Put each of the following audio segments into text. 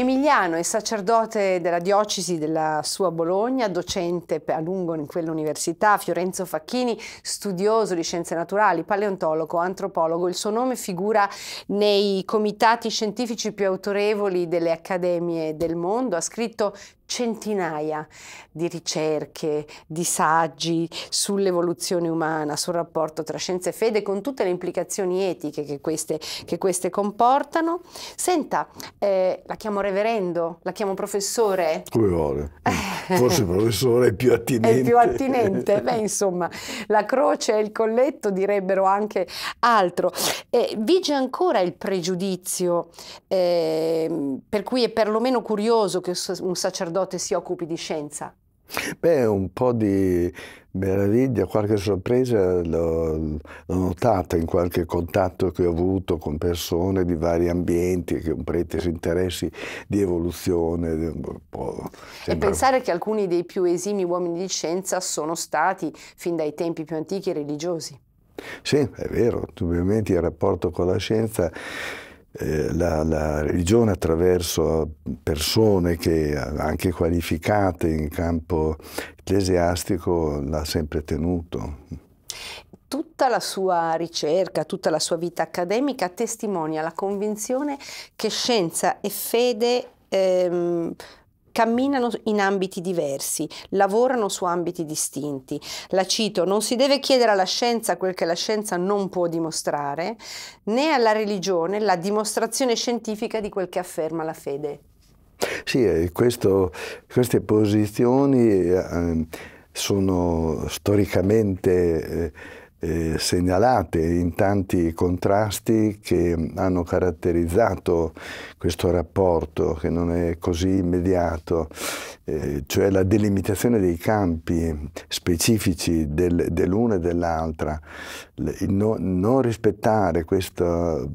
Emiliano è sacerdote della diocesi della sua Bologna, docente a lungo in quell'università, Fiorenzo Facchini, studioso di scienze naturali, paleontologo, antropologo. Il suo nome figura nei comitati scientifici più autorevoli delle accademie del mondo, ha scritto centinaia di ricerche, di saggi sull'evoluzione umana, sul rapporto tra scienza e fede, con tutte le implicazioni etiche che queste, che queste comportano. Senta, eh, la chiamo reverendo, la chiamo professore. Come vuole. Forse professore è più attinente. È più attinente. Beh, insomma, la croce e il colletto direbbero anche altro. Eh, vige ancora il pregiudizio, eh, per cui è perlomeno curioso che un sacerdote sacerdote si occupi di scienza? Beh, un po' di meraviglia, qualche sorpresa l'ho, notata in qualche contatto che ho avuto con persone di vari ambienti, che un prete si interessi di evoluzione. Di e pensare che alcuni dei più esimi uomini di scienza sono stati, fin dai tempi più antichi, religiosi. Sì, è vero, ovviamente il rapporto con la scienza eh, la, la, religione attraverso persone che eh, anche qualificate in campo ecclesiastico l'ha sempre tenuto. Tutta la sua ricerca, tutta la sua vita accademica testimonia la convinzione che scienza e fede ehm, camminano in ambiti diversi, lavorano su ambiti distinti. La cito, non si deve chiedere alla scienza quel che la scienza non può dimostrare, né alla religione la dimostrazione scientifica di quel che afferma la fede. Sì, questo, queste posizioni eh, sono storicamente... Eh, eh, segnalate in tanti contrasti che hanno caratterizzato questo rapporto che non è così immediato, eh, cioè la delimitazione dei campi specifici del, dell'una e dell'altra, no, non rispettare questo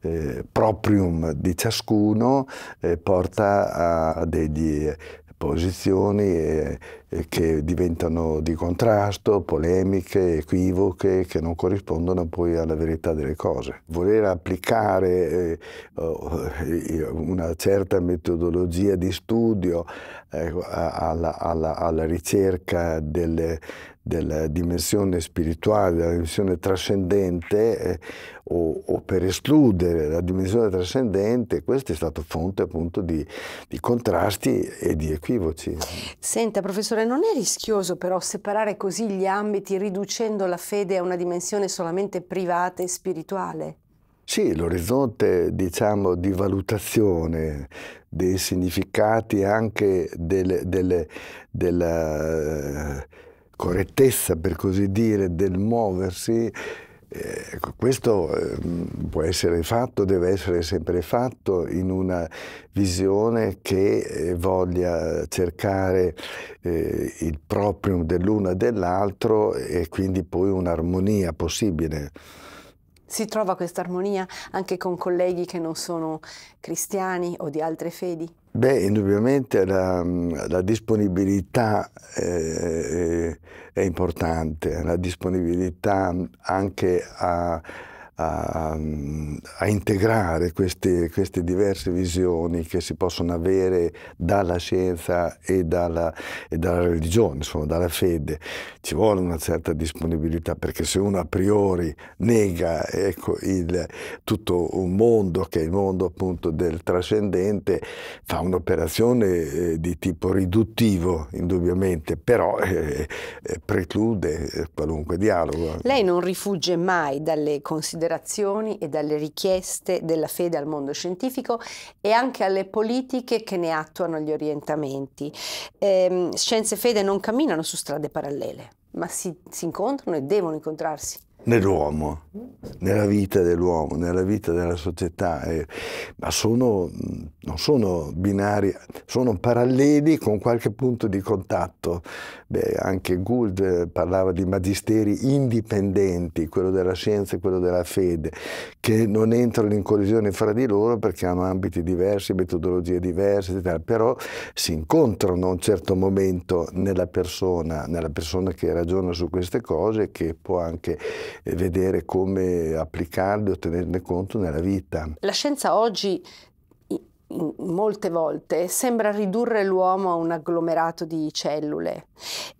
eh, proprium di ciascuno eh, porta a delle posizioni eh, che diventano di contrasto, polemiche, equivoche, che non corrispondono poi alla verità delle cose. Voler applicare eh, oh, eh, una certa metodologia di studio ecco, alla, alla, alla ricerca delle, della dimensione spirituale, della dimensione trascendente o, o, per escludere la dimensione trascendente, questo è stato fonte appunto di, di contrasti e di equivoci. Senta, professore, Professore, non è rischioso però separare così gli ambiti riducendo la fede a una dimensione solamente privata e spirituale? Sì, l'orizzonte diciamo, di valutazione dei significati anche del, del, della correttezza per così dire del muoversi eh, ecco, questo ehm, può essere fatto, deve essere sempre fatto in una visione che eh, voglia cercare eh, il proprio dell'uno e dell'altro e quindi poi un'armonia possibile si trova questa armonia anche con colleghi che non sono cristiani o di altre fedi? Beh, indubbiamente la, la disponibilità eh, è importante, la disponibilità anche a a, a integrare queste, queste, diverse visioni che si possono avere dalla scienza e dalla, e dalla religione, insomma dalla fede. Ci vuole una certa disponibilità perché se uno a priori nega ecco, il, tutto un mondo che è il mondo appunto del trascendente fa un'operazione eh, di tipo riduttivo indubbiamente, però eh, eh preclude eh, qualunque dialogo. Lei non rifugge mai dalle considerazioni considerazioni e dalle richieste della fede al mondo scientifico e anche alle politiche che ne attuano gli orientamenti. Eh, scienza e fede non camminano su strade parallele, ma si, si incontrano e devono incontrarsi nell'uomo, nella vita dell'uomo, nella vita della società, eh, ma sono, non sono binari, sono paralleli con qualche punto di contatto. Beh, anche Gould eh, parlava di magisteri indipendenti, quello della scienza e quello della fede, che non entrano in collisione fra di loro perché hanno ambiti diversi, metodologie diverse, eccetera. però si incontrano a un certo momento nella persona, nella persona che ragiona su queste cose, che può anche vedere come applicarli o tenerne conto nella vita. La scienza oggi molte volte sembra ridurre l'uomo a un agglomerato di cellule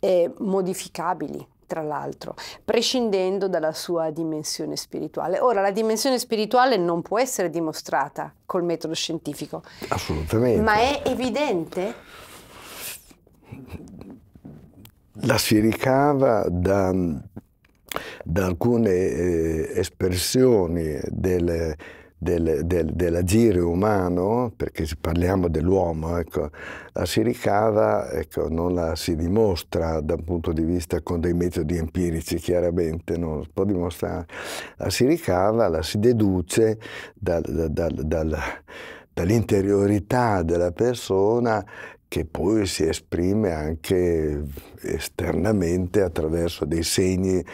eh, modificabili tra l'altro, prescindendo dalla sua dimensione spirituale. Ora, la dimensione spirituale non può essere dimostrata col metodo scientifico. Assolutamente. Ma è evidente? La si ricava da da alcune eh, espressioni del, del, del, dell'agire umano, perché parliamo dell'uomo, ecco, la si ricava, ecco, non la si dimostra da un punto di vista con dei metodi empirici, chiaramente non si può dimostrare, la si ricava, la si deduce dal, dal, dal, dall'interiorità della persona che poi si esprime anche esternamente attraverso dei segni, eh,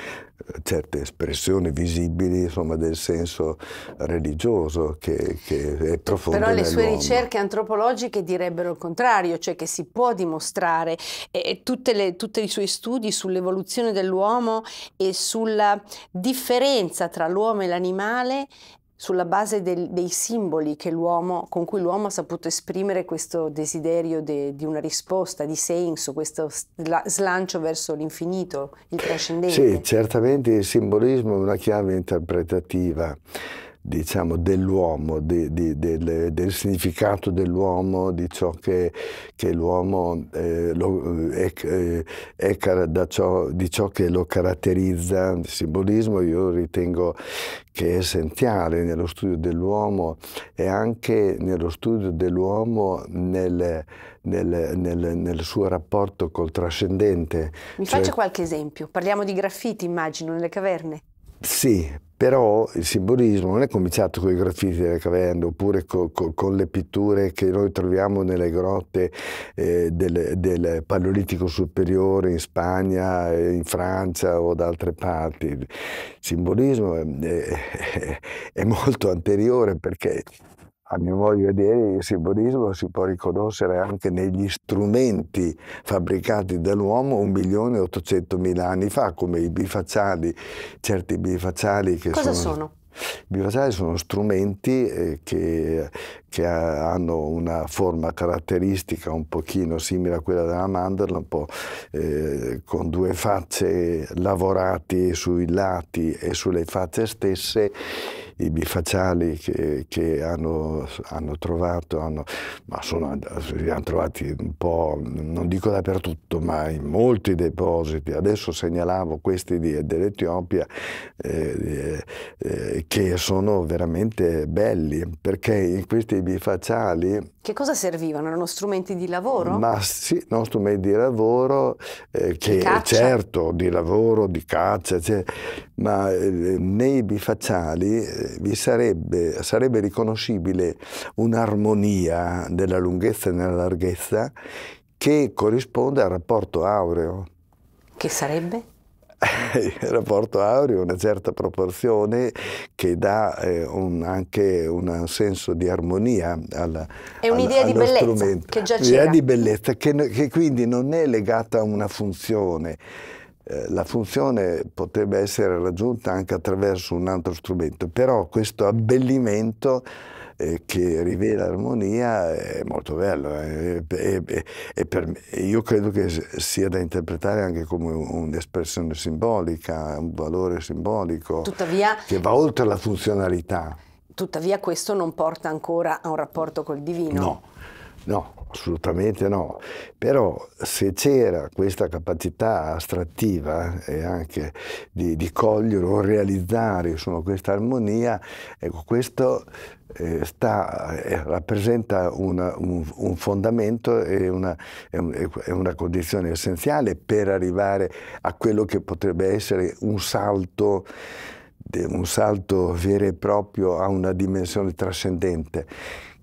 certe espressioni visibili insomma, del senso religioso che, che è profondo. Però le sue ricerche antropologiche direbbero il contrario, cioè che si può dimostrare eh, tutti i suoi studi sull'evoluzione dell'uomo e sulla differenza tra l'uomo e l'animale sulla base del, dei simboli con cui l'uomo ha saputo esprimere questo desiderio de, di una risposta, di senso, questo slancio verso l'infinito, il trascendente. Sì, certamente il simbolismo è una chiave interpretativa diciamo, dell'uomo, di, di, del, del, significato dell'uomo, di ciò che, che l'uomo eh, eh, eh è, è, è ciò, di ciò che lo caratterizza. Il simbolismo io ritengo che è essenziale nello studio dell'uomo e anche nello studio dell'uomo nel, nel, nel, nel, suo rapporto col trascendente. Mi cioè, faccia qualche esempio. Parliamo di graffiti, immagino, nelle caverne. Sì, però il simbolismo non è cominciato con i graffiti delle caverne oppure co, co, con le pitture che noi troviamo nelle grotte eh, del, del, Paleolitico superiore in Spagna, eh, in Francia o da altre parti. Il simbolismo è, è, è molto anteriore perché a mio modo di vedere, il simbolismo si può riconoscere anche negli strumenti fabbricati dall'uomo 1.800.000 anni fa, come i bifacciali, certi bifacciali che Cosa sono... sono? I bifacciali sono strumenti eh, che, che hanno una forma caratteristica un pochino simile a quella della mandorla, un po' eh, con due facce lavorate sui lati e sulle facce stesse i bifacciali che, che hanno, hanno, trovato, hanno, ma sono, li hanno trovati un po', non dico dappertutto, ma in molti depositi. Adesso segnalavo questi dell'Etiopia eh, eh, eh, che sono veramente belli, perché in questi bifacciali... Che cosa servivano? Erano strumenti di lavoro? Ma sì, no, strumenti di lavoro, eh, che di certo di lavoro, di caccia, cioè, ma eh, nei bifacciali eh, sarebbe, sarebbe riconoscibile un'armonia della lunghezza e della larghezza che corrisponde al rapporto aureo. Che sarebbe? il rapporto aureo, è una certa proporzione che dà eh, un, anche un senso di armonia alla, è un'idea di bellezza strumento. che già c'è. Un'idea di bellezza che, che quindi non è legata a una funzione, eh, la funzione potrebbe essere raggiunta anche attraverso un altro strumento, però questo abbellimento eh, che rivela l'armonia è molto bello eh, e, e me, io credo che sia da interpretare anche come un'espressione simbolica, un valore simbolico tuttavia, che va oltre la funzionalità. Tuttavia questo non porta ancora a un rapporto col divino. No, no assolutamente no, però se c'era questa capacità astrattiva e anche di, di cogliere o realizzare insomma, questa armonia, ecco, questo eh, sta, eh, rappresenta una, un, un, fondamento e una, è una, condizione essenziale per arrivare a quello che potrebbe essere un salto un salto vero e proprio a una dimensione trascendente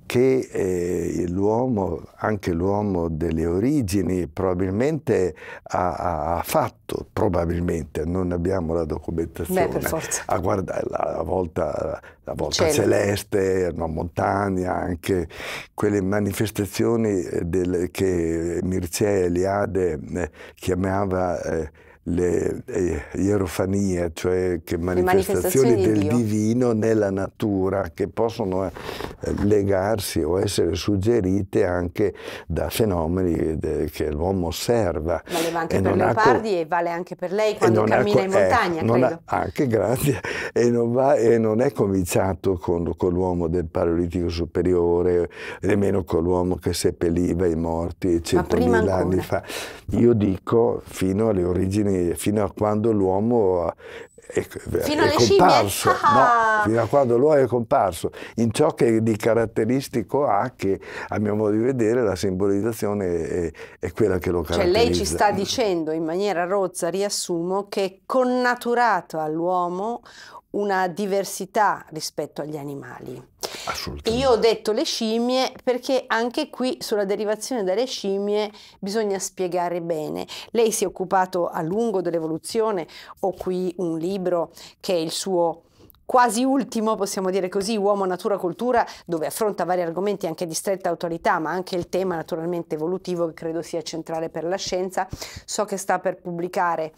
che eh, l'uomo, anche l'uomo delle origini, probabilmente ha, ha, fatto, probabilmente, non abbiamo la documentazione, Beh, a guardare la, volta, la volta celeste, una montagna, anche quelle manifestazioni eh, del, che Mircea Eliade eh, chiamava... Eh, le eh, ierofanie, cioè che manifestazioni, manifestazioni del di divino nella natura che possono eh, legarsi o essere suggerite anche da fenomeni de, che l'uomo osserva. Valeva anche e per Leopardi e vale anche per lei quando cammina in montagna, eh, ha, anche grazie, e non, va, e non, è cominciato con, con l'uomo del Paleolitico superiore, nemmeno con l'uomo che seppelliva i morti centomila anni fa. Io dico fino alle origini fino a quando l'uomo è, fino è comparso, no, fino a quando l'uomo è comparso, in ciò che di caratteristico ha che a mio modo di vedere la simbolizzazione è, è quella che lo caratterizza. Cioè lei ci sta dicendo in maniera rozza, riassumo, che connaturato all'uomo una diversità rispetto agli animali. Io ho detto le scimmie perché anche qui sulla derivazione dalle scimmie bisogna spiegare bene. Lei si è occupato a lungo dell'evoluzione, ho qui un libro che è il suo quasi ultimo, possiamo dire così, Uomo, Natura, Cultura, dove affronta vari argomenti anche di stretta autorità, ma anche il tema naturalmente evolutivo che credo sia centrale per la scienza. So che sta per pubblicare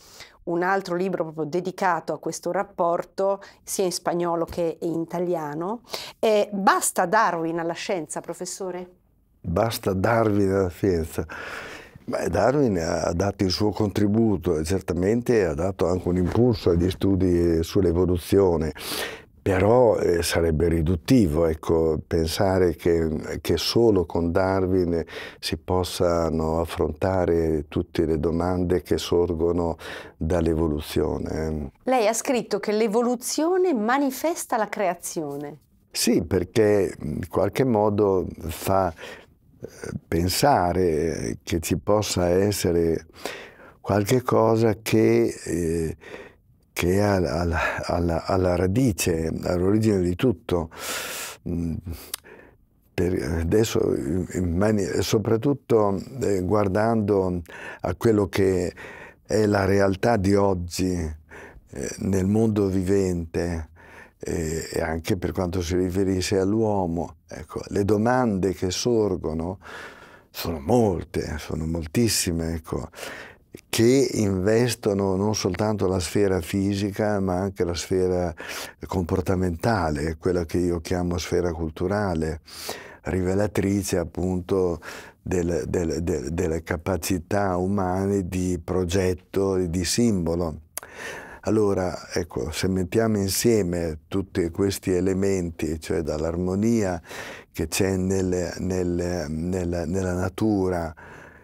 un altro libro proprio dedicato a questo rapporto, sia in spagnolo che in italiano. E basta Darwin alla scienza, professore? Basta Darwin alla scienza. Beh, Darwin ha dato il suo contributo e certamente ha dato anche un impulso agli studi sull'evoluzione però eh, sarebbe riduttivo ecco, pensare che, che, solo con Darwin si possano affrontare tutte le domande che sorgono dall'evoluzione. Lei ha scritto che l'evoluzione manifesta la creazione. Sì, perché in qualche modo fa eh, pensare che ci possa essere qualche cosa che... Eh, che è alla, alla, alla radice, all'origine di tutto, mm. adesso, soprattutto eh, guardando a quello che è la realtà di oggi eh, nel mondo vivente eh, e anche per quanto si riferisce all'uomo, ecco, le domande che sorgono sono molte, sono moltissime. Ecco che investono non soltanto la sfera fisica ma anche la sfera comportamentale, quella che io chiamo sfera culturale, rivelatrice appunto del, del, del, delle capacità umane di progetto e di simbolo. Allora, ecco, se mettiamo insieme tutti questi elementi, cioè dall'armonia che c'è nella, nella natura,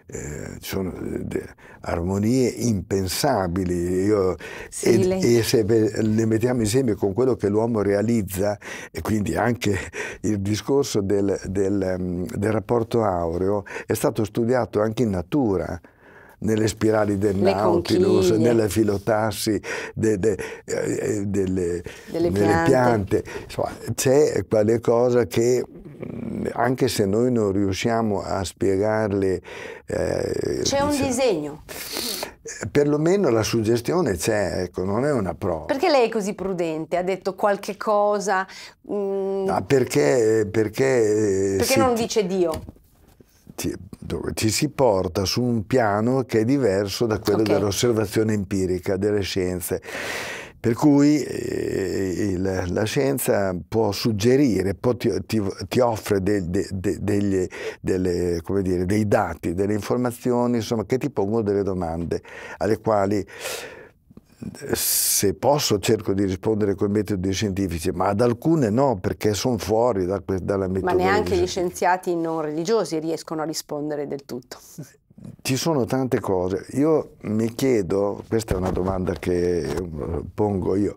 eh, sono eh, armonie impensabili Io, sì, e, e, se le mettiamo insieme con quello che l'uomo realizza e quindi anche il discorso del, del, mm, del rapporto aureo è stato studiato anche in natura nelle spirali del Nautilus, conchiglie. nelle filotassi de, de, eh, delle, delle, piante. piante. Insomma, c'è qualcosa che mm, anche se noi non riusciamo a spiegarle... Eh, c'è un diciamo, disegno. Eh, perlomeno la suggestione c'è, ecco, non è una prova. Perché lei è così prudente? Ha detto qualche cosa? Mm... Ah, perché, perché... Eh, perché non dice Dio? dove ci si porta su un piano che è diverso da quello okay. dell'osservazione empirica delle scienze. Per cui eh, il, la scienza può suggerire, può ti, ti, ti, offre de, de, de, degli, delle, dire, dei dati, delle informazioni insomma, che ti pongono delle domande alle quali se posso cerco di rispondere con i metodi scientifici, ma ad alcune no, perché sono fuori da, dalla metodologia. Ma neanche gli scienziati non religiosi riescono a rispondere del tutto. Ci sono tante cose. Io mi chiedo, questa è una domanda che eh, pongo io,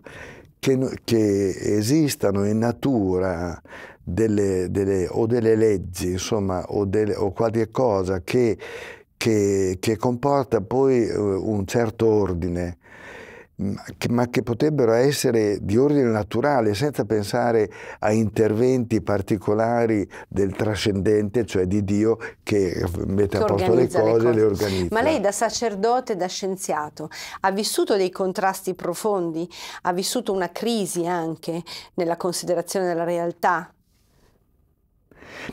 che, che esistano in natura delle, delle, o delle leggi, insomma, o, delle, o qualche cosa che che, che, comporta poi eh, un certo ordine ma che potrebbero essere di ordine naturale, senza pensare a interventi particolari del trascendente, cioè di Dio che mette che a posto le cose, le le organizza. Ma lei da sacerdote, da scienziato, ha vissuto dei contrasti profondi, ha vissuto una crisi anche nella considerazione della realtà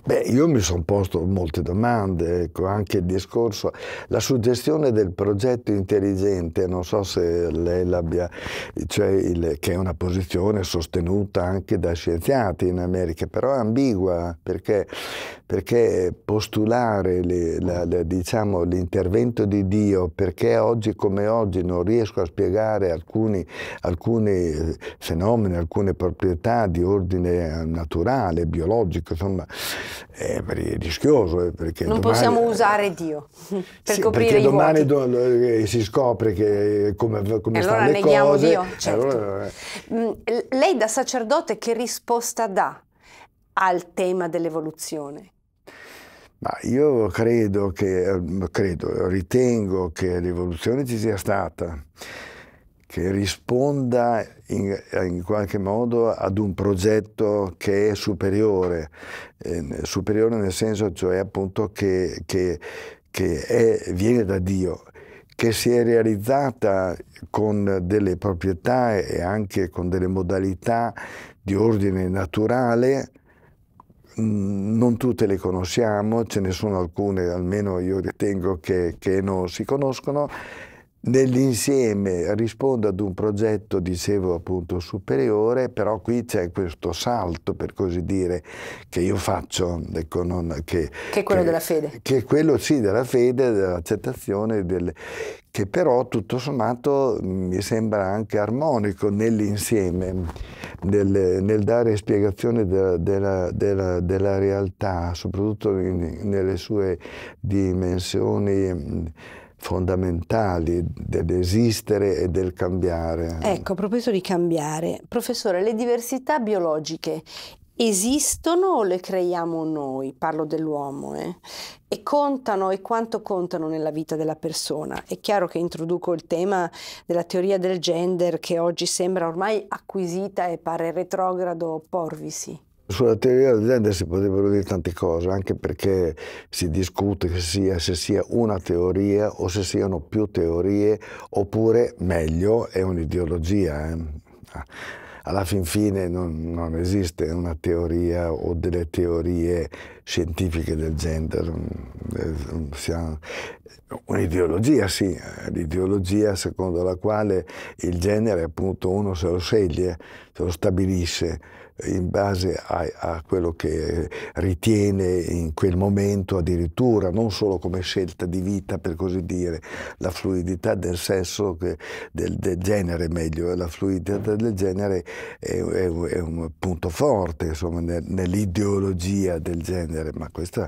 Beh, io mi sono posto molte domande, ecco, anche il discorso, la suggestione del progetto intelligente, non so se lei l'abbia, cioè il, che è una posizione sostenuta anche da scienziati in America, però è ambigua perché, perché postulare diciamo, l'intervento diciamo, di Dio, perché oggi come oggi non riesco a spiegare alcuni, alcuni fenomeni, alcune proprietà di ordine naturale, biologico, insomma, è rischioso. Eh, perché non domani, possiamo usare Dio per sì, coprire i domani do, eh, si scopre che come, come allora stanno le cose. Dio, eh, certo. allora... Mm, lei da sacerdote che risposta dà al tema dell'evoluzione? Ma io credo che, credo, ritengo che l'evoluzione ci sia stata che risponda in, in, qualche modo ad un progetto che è superiore, eh, superiore nel senso cioè appunto che, che, che è, viene da Dio, che si è realizzata con delle proprietà e anche con delle modalità di ordine naturale, non tutte le conosciamo, ce ne sono alcune, almeno io ritengo, che, che non si conoscono, nell'insieme rispondo ad un progetto, dicevo appunto, superiore, però qui c'è questo salto, per così dire, che io faccio. Ecco, non, che, che, è quello che, della fede. Che è quello sì della fede, dell'accettazione, del, che però tutto sommato mi sembra anche armonico nell'insieme, nel, nel, dare spiegazione della, della, della, della realtà, soprattutto in, nelle sue dimensioni fondamentali dell'esistere e del cambiare. Ecco, a proposito di cambiare, professore, le diversità biologiche esistono o le creiamo noi? Parlo dell'uomo, eh? E contano e quanto contano nella vita della persona? È chiaro che introduco il tema della teoria del gender che oggi sembra ormai acquisita e pare retrogrado porvisi. Sulla teoria dell'azienda si potrebbero dire tante cose, anche perché si discute che sia, se sia una teoria o se siano più teorie, oppure meglio è un'ideologia. Eh? Ah, alla fin fine non, non, esiste una teoria o delle teorie scientifiche del gender, mm, mm, un'ideologia sì, eh, l'ideologia secondo la quale il genere appunto uno se lo sceglie, se lo stabilisce in base a, a, quello che ritiene in quel momento addirittura, non solo come scelta di vita per così dire, la fluidità del sesso, del, del genere meglio, la fluidità del genere è, è, è un punto forte insomma, nell'ideologia del genere, ma questa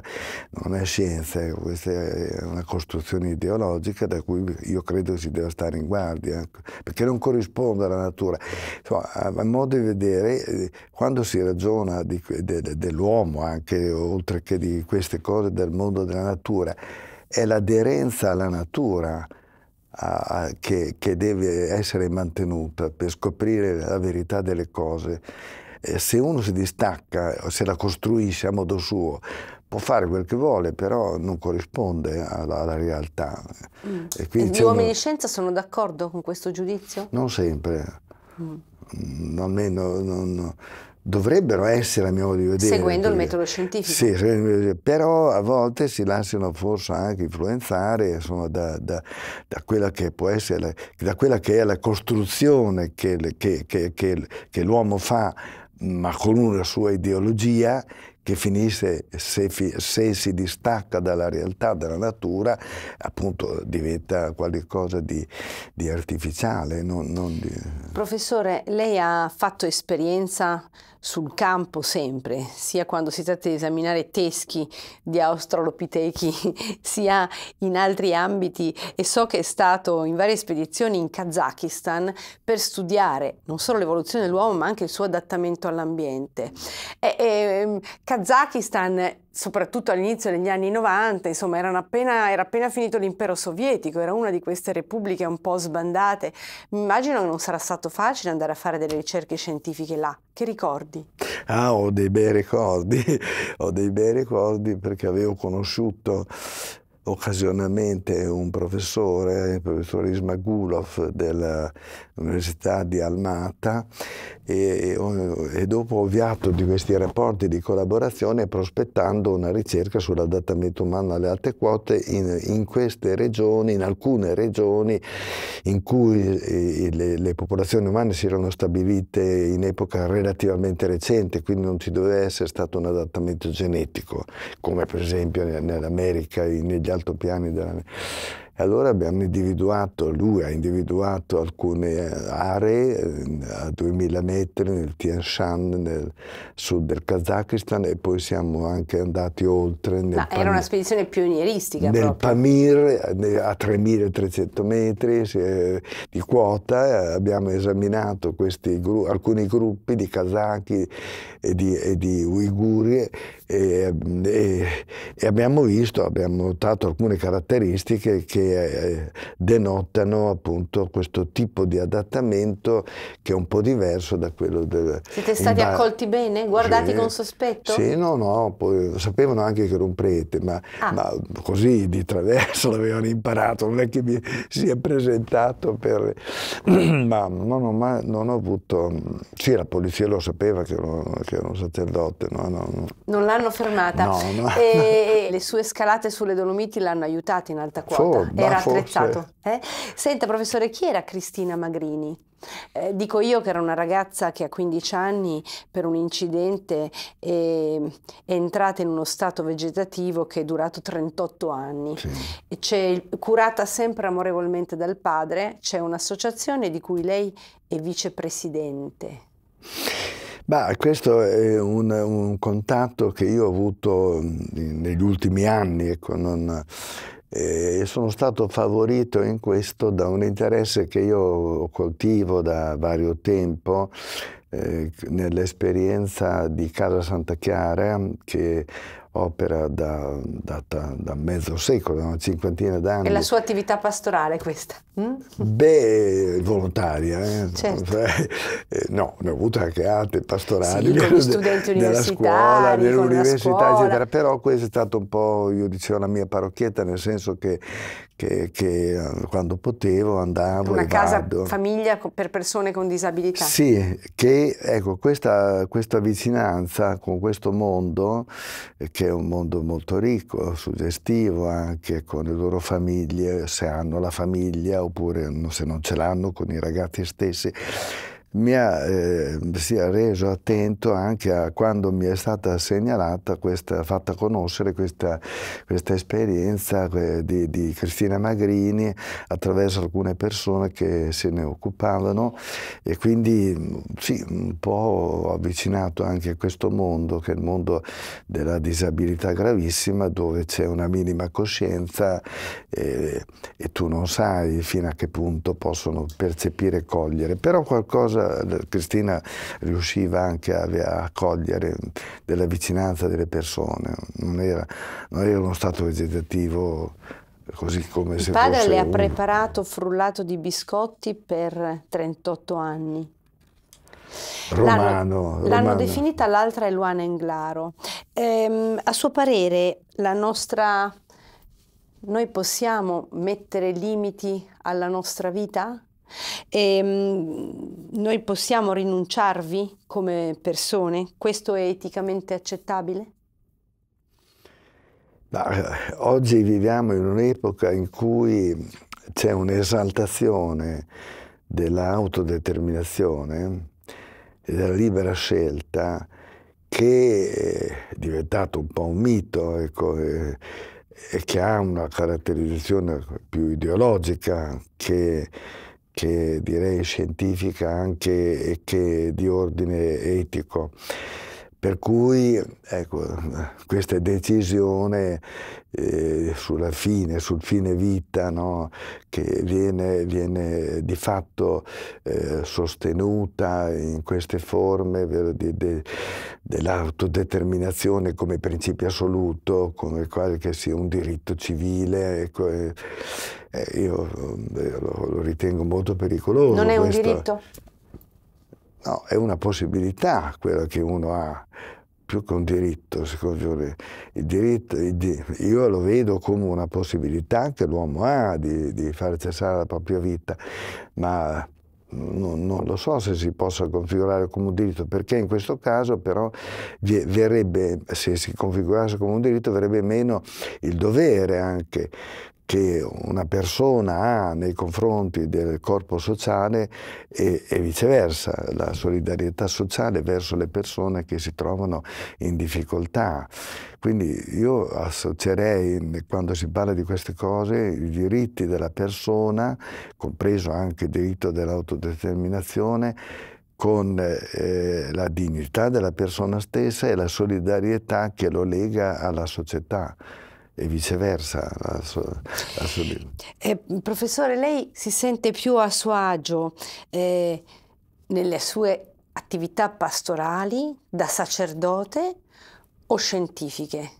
non è scienza, eh, questa è una costruzione ideologica da cui io credo si debba stare in guardia, ecco, perché non corrisponde alla natura. Insomma, a, a modo di vedere eh, quando si ragiona de, de, dell'uomo, anche oltre che di queste cose del mondo della natura, è l'aderenza alla natura a, a, che, che, deve essere mantenuta per scoprire la verità delle cose. Eh, se uno si distacca, se la costruisce a modo suo, può fare quel che vuole, però non corrisponde alla, alla realtà. Mm. Gli uomini di scienza sono d'accordo con questo giudizio? Non sempre. Mm. mm almeno non, non, dovrebbero essere, a mio modo di vedere. Seguendo perché, il metodo scientifico. Sì, però a volte si lasciano forse anche influenzare insomma, da, da, da, quella che può essere, la, da quella che è la costruzione che, che, che, che l'uomo fa, ma con una sua ideologia che finisce, se, se si distacca dalla realtà, dalla natura, appunto diventa qualcosa di, di artificiale. Non, non di... Professore, lei ha fatto esperienza sul campo sempre, sia quando si tratta di esaminare teschi di australopitechi, sia in altri ambiti e so che è stato in varie spedizioni in Kazakistan per studiare non solo l'evoluzione dell'uomo ma anche il suo adattamento all'ambiente. E, e, ehm, Kazakistan, soprattutto all'inizio degli anni 90, insomma, appena, era appena finito l'impero sovietico, era una di queste repubbliche un po' sbandate. Mi Immagino che non sarà stato facile andare a fare delle ricerche scientifiche là. Che ricordi? Ah, ho dei bei ricordi, ho dei bei ricordi perché avevo conosciuto occasionalmente un professore, il professor Isma Gulov dell'Università di Almata e, e, dopo ho avviato di questi rapporti di collaborazione prospettando una ricerca sull'adattamento umano alle alte quote in, in, queste regioni, in alcune regioni in cui eh, le, le popolazioni umane si erano stabilite in epoca relativamente recente, quindi non ci doveva essere stato un adattamento genetico, come per esempio nell'America negli altopiani della allora abbiamo individuato, lui ha individuato alcune eh, aree eh, a 2000 metri nel Tian Shan, nel sud del Kazakistan e poi siamo anche andati oltre. Ma Pamir, era una spedizione pionieristica Nel proprio. Pamir, a 3300 metri eh, di quota, abbiamo esaminato gru alcuni gruppi di kazaki e di, e di uiguri e, e, e abbiamo visto, abbiamo notato alcune caratteristiche che eh, denotano appunto questo tipo di adattamento che è un po' diverso da quello del... Siete stati accolti bene? Guardati sì. con sospetto? Sì, no, no, poi, sapevano anche che ero un prete, ma, ah. ma così di traverso l'avevano imparato, non è che mi si è presentato per... ma, non ho, ma non ho avuto... Sì, la polizia lo sapeva che ero, che ero un sacerdote. No, no. Non l'hanno fermata? No, no. E le sue scalate sulle Dolomiti l'hanno aiutata in alta quota? For, era attrezzato. Eh? Senta professore, chi era Cristina Magrini? Eh, dico io che era una ragazza che a 15 anni per un incidente è, è entrata in uno stato vegetativo che è durato 38 anni. Sì. curata sempre amorevolmente dal padre, c'è un'associazione di cui lei è vicepresidente. Bah, questo è un, un, contatto che io ho avuto negli ultimi anni, ecco, non, e sono stato favorito in questo da un interesse che io coltivo da vario tempo eh, nell'esperienza di Casa Santa Chiara che opera da, data da mezzo secolo, da una cinquantina d'anni. E la sua attività pastorale questa? Mm? Beh, volontaria. Eh? Certo. Eh, no, ne ho avute anche altre pastorali. Sì, con gli studenti universitari, scuola, nell'università, eccetera. Però questo è stato un po', io dicevo, la mia parrocchietta, nel senso che che, che, eh, quando potevo andavo. Una casa vado. famiglia per persone con disabilità. Sì, che ecco, questa, questa, vicinanza con questo mondo, eh, che è un mondo molto ricco, suggestivo anche con le loro famiglie, se hanno la famiglia oppure se non ce l'hanno con i ragazzi stessi mi ha, eh, si è reso attento anche a quando mi è stata segnalata, questa, fatta conoscere questa, questa esperienza di, di, Cristina Magrini attraverso alcune persone che se ne occupavano e quindi sì, un po' avvicinato anche a questo mondo che è il mondo della disabilità gravissima dove c'è una minima coscienza e, e tu non sai fino a che punto possono percepire e cogliere, però qualcosa cosa Cristina riusciva anche a, a cogliere della vicinanza delle persone, non era, non era uno stato vegetativo così come Il se padre le ha preparato frullato di biscotti per 38 anni. Romano. L'hanno definita l'altra Eluana Englaro. Ehm, a suo parere la nostra... Noi possiamo mettere limiti alla nostra vita? E, ehm, noi possiamo rinunciarvi come persone? Questo è eticamente accettabile? Ma, eh, oggi viviamo in un'epoca in cui c'è un'esaltazione dell'autodeterminazione e della libera scelta che è diventato un po' un mito ecco, e, e che ha una caratterizzazione più ideologica che anche direi scientifica anche, e che di ordine etico. Per cui ecco, questa decisione eh, sulla fine, sul fine vita, no? che viene, viene, di fatto eh, sostenuta in queste forme de, dell'autodeterminazione come principio assoluto, come quale che sia un diritto civile. Ecco, eh, eh, io eh, lo, lo, ritengo molto pericoloso. Non è un diritto? No, è una possibilità quella che uno ha, più che un diritto, secondo me. Cioè, il diritto, il di... io lo vedo come una possibilità che l'uomo ha di, di far cessare la propria vita, ma mm, non, non, lo so se si possa configurare come un diritto, perché in questo caso però verrebbe, se si configurasse come un diritto, verrebbe meno il dovere anche che una persona ha nei confronti del corpo sociale e, e, viceversa, la solidarietà sociale verso le persone che si trovano in difficoltà. Quindi io associerei, quando si parla di queste cose, i diritti della persona, compreso anche il diritto dell'autodeterminazione, con eh, la dignità della persona stessa e la solidarietà che lo lega alla società e viceversa. La sua, la sua... Eh, professore, lei si sente più a suo agio eh, nelle sue attività pastorali da sacerdote o scientifiche?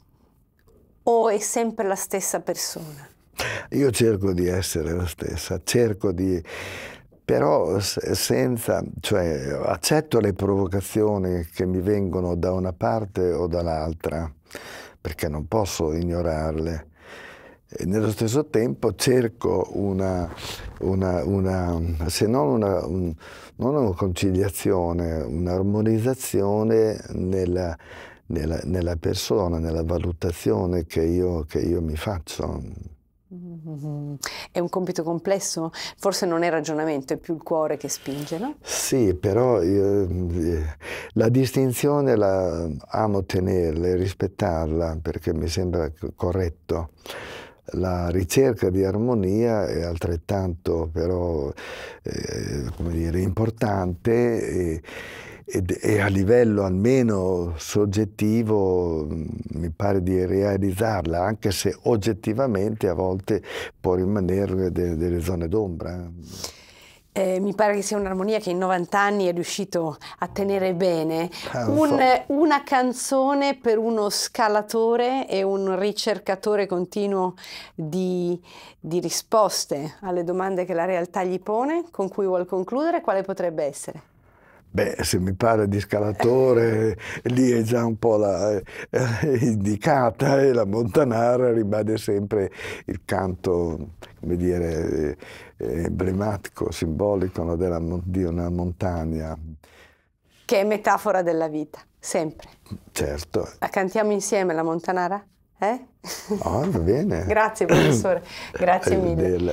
O è sempre la stessa persona? Io cerco di essere la stessa, cerco di però senza, cioè accetto le provocazioni che mi vengono da una parte o dall'altra, perché non posso ignorarle. E nello stesso tempo cerco una, una, una se non una, un, non una conciliazione, un'armonizzazione nella, nella, nella, persona, nella valutazione che io, che io mi faccio. È un compito complesso? Forse non è ragionamento, è più il cuore che spinge, no? Sì, però eh, la distinzione la amo tenerla e rispettarla perché mi sembra corretto. La ricerca di armonia è altrettanto però eh, dire, importante. E, e, a livello almeno soggettivo mm, mi pare di realizzarla, anche se oggettivamente a volte può rimanere de delle zone d'ombra. Eh, mi pare che sia un'armonia che in 90 anni è riuscito a tenere bene. Ah, un, una canzone per uno scalatore e un ricercatore continuo di, di risposte alle domande che la realtà gli pone, con cui vuol concludere, quale potrebbe essere? Beh, se mi parla di scalatore, lì è già un po' la, eh, indicata e la Montanara rimane sempre il canto, come dire, eh, emblematico, simbolico no, della, di una montagna. Che è metafora della vita, sempre. Certo. La cantiamo insieme la Montanara? Eh? Oh, va bene. Grazie professore, grazie eh, mille.